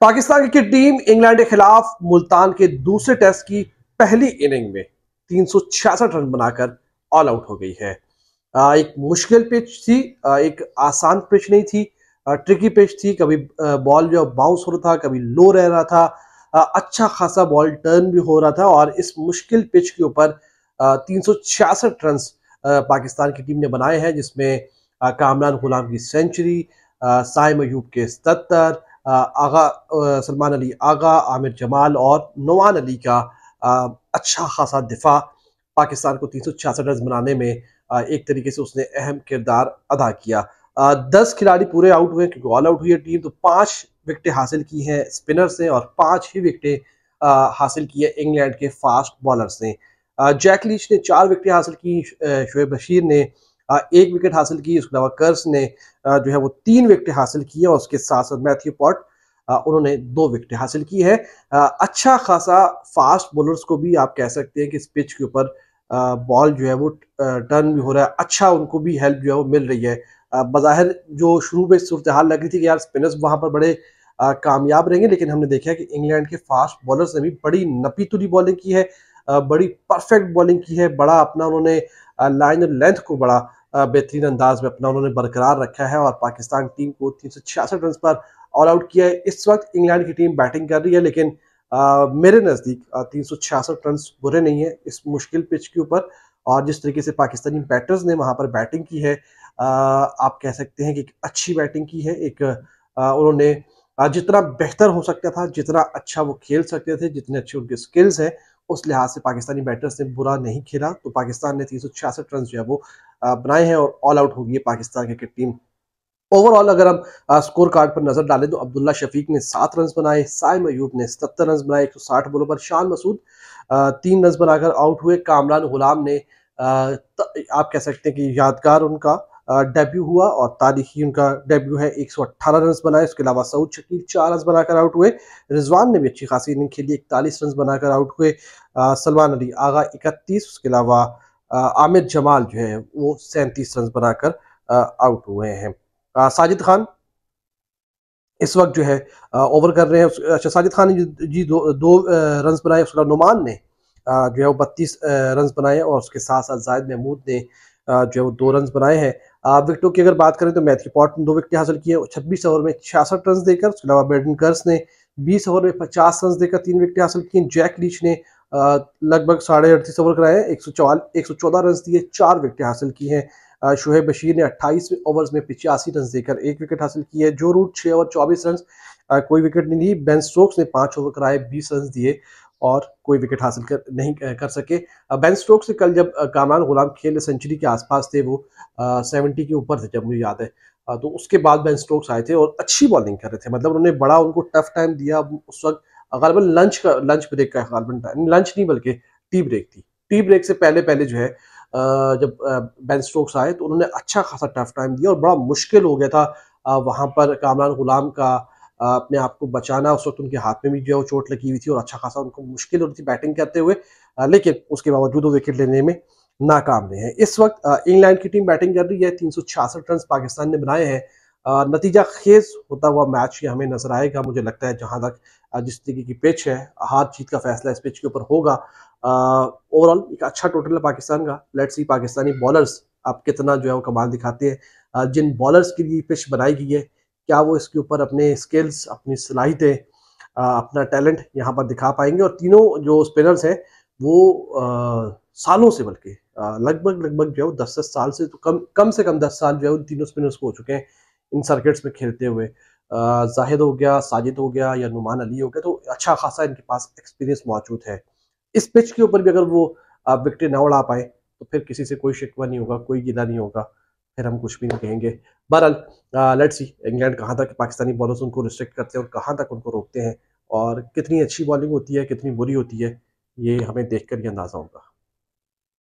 पाकिस्तान की team England के खिलाफ मुल्तान के दूसरे टेस्ट की पहली इनिंग में 366 रन बनाकर ऑल आउट हो गई है एक मुश्किल पिच थी एक आसान पिच नहीं थी ट्रिकी पिच थी कभी बॉल जो बाउंस हो रहा था कभी लो रह रहा था अच्छा खासा बॉल टर्न भी हो रहा था और इस मुश्किल पिच के ऊपर तीन सौ छियासठ रन पाकिस्तान की टीम ने बनाए हैं जिसमें कामरान गुलाम की सेंचुरी साय मयूब के सतर आगा सलमान अली आगा आमिर जमाल और नवान अली का अच्छा खासा दिफा पाकिस्तान को तीन सौ छियासठ रन बनाने में एक तरीके से उसने अहम किरदार अदा किया दस खिलाड़ी पूरे आउट हुए क्योंकि ऑल आउट हुई है टीम तो पांच विकटें हासिल की हैं स्पिनर्स ने और पांच ही विकटें हासिल की है इंग्लैंड के फास्ट बॉलर्स ने जैक लीच ने चार विकटें हासिल की शुएब बशीर ने एक विकेट हासिल की उसके अलावा कर्स ने जो है वो तीन विकेट हासिल की और उसके साथ साथ मैथ्यू पॉट उन्होंने दो विकेट हासिल की है अच्छा खासा फास्ट बॉलर्स को भी आप कह सकते हैं कि इस पिच के ऊपर बॉल जो है वो टर्न भी हो रहा है अच्छा उनको भी हेल्प जो है वो मिल रही है बाहर जो शुरू में सूरत हाल लग रही थी कि यार स्पिनर्स वहाँ पर बड़े कामयाब रहेंगे लेकिन हमने देखा कि इंग्लैंड के फास्ट बॉलर्स ने भी बड़ी नपी बॉलिंग की है बड़ी परफेक्ट बॉलिंग की है बड़ा अपना उन्होंने लाइन और लेंथ को बड़ा बेहतरीन अंदाज में अपना उन्होंने बरकरार रखा है और पाकिस्तान टीम को तीन रन पर ऑल आउट किया है इस वक्त इंग्लैंड की टीम बैटिंग कर रही है लेकिन आ, मेरे नज़दीक तीन रन बुरे नहीं है इस मुश्किल पिच के ऊपर और जिस तरीके से पाकिस्तानी बैटर्स ने वहाँ पर बैटिंग की है आ, आप कह सकते हैं कि एक अच्छी बैटिंग की है एक आ, उन्होंने जितना बेहतर हो सकता था जितना अच्छा वो खेल सकते थे जितने अच्छे उनके स्किल्स हैं उस लिहाज से पाकिस्तानी बैटर्स ने बुरा नहीं खेला तो पाकिस्तान ने तीन सौ छियासठ रन जो है वो बनाए हैं और ऑल आउट होगी पाकिस्तान क्रिकेट टीम ओवरऑल अगर हम स्कोर कार्ड पर नजर डालें तो अब्दुल्ला शफीक ने सात रन बनाए साय मयूब ने सत्तर रन बनाए एक सौ साठ बोलों पर शान मसूद तीन रन बनाकर आउट हुए कामरान गुलाम ने आप कह सकते हैं कि यादगार उनका डेब्यू हुआ और तारीखी उनका डेब्यू है 118 रन बनाए उसके अलावा सऊद शकील चार रन बनाकर आउट हुए रिजवान ने भी अच्छी खासी इनिंग खेली इकतालीस रन बनाकर आउट हुए सलमान अली आगा इकतीस उसके अलावा आमिर जमाल जो है वो सैंतीस रन बनाकर आउट हुए हैं साजिद खान इस वक्त जो है ओवर कर रहे हैं अच्छा साजिद खान ने जी दो, दो रन बनाए उसके अलावा नुमान ने जो है वो बत्तीस रन बनाए और उसके साथ साथ जायद महमूद ने जो है वो दो रन बनाए हैं विकटों की अगर बात करें तो मैथ्यू पॉट ने दो विकेट हासिल किए छब्बीस ओवर में छियासठ रन देकर उसके अलावा बेडन गर्स ने बीस ओवर में पचास रन देकर तीन विकेट हासिल किए जैक लीच ने लगभग साढ़े अड़तीस ओवर कराए एक सौ एक सौ चौदह रन दिए चार विकेट हासिल किए हैं शुहेब बशीर ने अट्ठाईस ओवर्स में पिचासी रन देकर एक विकेट हासिल किए जो रूट छः ओवर चौबीस रन कोई विकेट नहीं ली बेन स्टोक्स ने पाँच ओवर कराए बीस रन दिए और कोई विकेट हासिल कर नहीं कर सके बेन से कल जब कामरान गुलाम खेल सेंचुरी के आसपास थे वो सेवेंटी के ऊपर थे जब मुझे याद है तो उसके बाद बेन स्टोक्स आए थे और अच्छी बॉलिंग कर रहे थे मतलब उन्होंने बड़ा उनको टफ टाइम दिया उस वक्त गालबन लंच का लंच ब्रेक का गालबन टाइम लंच नहीं बल्कि टी ब्रेक थी टी ब्रेक से पहले पहले जो है जब बेन स्टोक्स आए तो उन्होंने अच्छा खासा टफ टाइम दिया और बड़ा मुश्किल हो गया था वहाँ पर कामरान गुलाम का अपने आप को बचाना उस वक्त उनके हाथ में भी जो है वो चोट लगी हुई थी और अच्छा खासा उनको मुश्किल हो रही थी बैटिंग करते हुए लेकिन उसके बावजूद वो विकेट लेने में नाकाम रहे हैं इस वक्त इंग्लैंड की टीम बैटिंग कर रही है तीन रन पाकिस्तान ने बनाए हैं नतीजा खेज होता हुआ मैच ये हमें नजर आएगा मुझे लगता है जहां तक जिस तरीके की पिच है हार जीत का फैसला इस पिच के ऊपर होगा ओवरऑल एक अच्छा टोटल है पाकिस्तान का लेट्स सी पाकिस्तानी बॉलर्स आप कितना जो है वो कमाल दिखाते हैं जिन बॉलर्स के लिए पिच बनाई गई है क्या वो इसके ऊपर अपने स्किल्स अपनी सलाहितें अपना टैलेंट यहाँ पर दिखा पाएंगे और तीनों जो स्पिनर्स हैं वो आ, सालों से बल्कि लगभग लगभग जो है वो दस दस साल से तो कम कम से कम दस साल जो है उन तीनों स्पिनर्स को हो चुके हैं इन सर्किट्स में खेलते हुए जाहिद हो गया साजिद हो गया या नुमान अली हो गया तो अच्छा खासा इनके पास एक्सपीरियंस मौजूद है इस पिच के ऊपर भी अगर वो विकटें ना उड़ा पाए तो फिर किसी से कोई शिकवा नहीं होगा कोई गिला नहीं होगा फिर हम कुछ भी नहीं कहेंगे बहरहाल लेट्स सी इंग्लैंड कहाँ तक पाकिस्तानी बॉलर्स उनको रिस्ट्रिक्ट करते हैं और कहाँ तक उनको रोकते हैं और कितनी अच्छी बॉलिंग होती है कितनी बुरी होती है ये हमें देख कर ही अंदाज़ा होगा